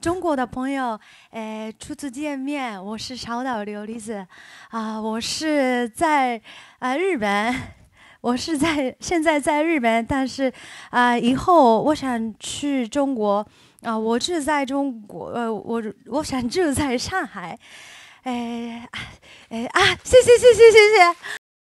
中国的朋友，哎，初次见面，我是小岛琉璃子，啊，我是在啊日本，我是在 现在在日本，但是啊以后我想去中国，啊，我住在中国，呃，我我想住在上海，哎哎啊，谢谢谢谢谢谢。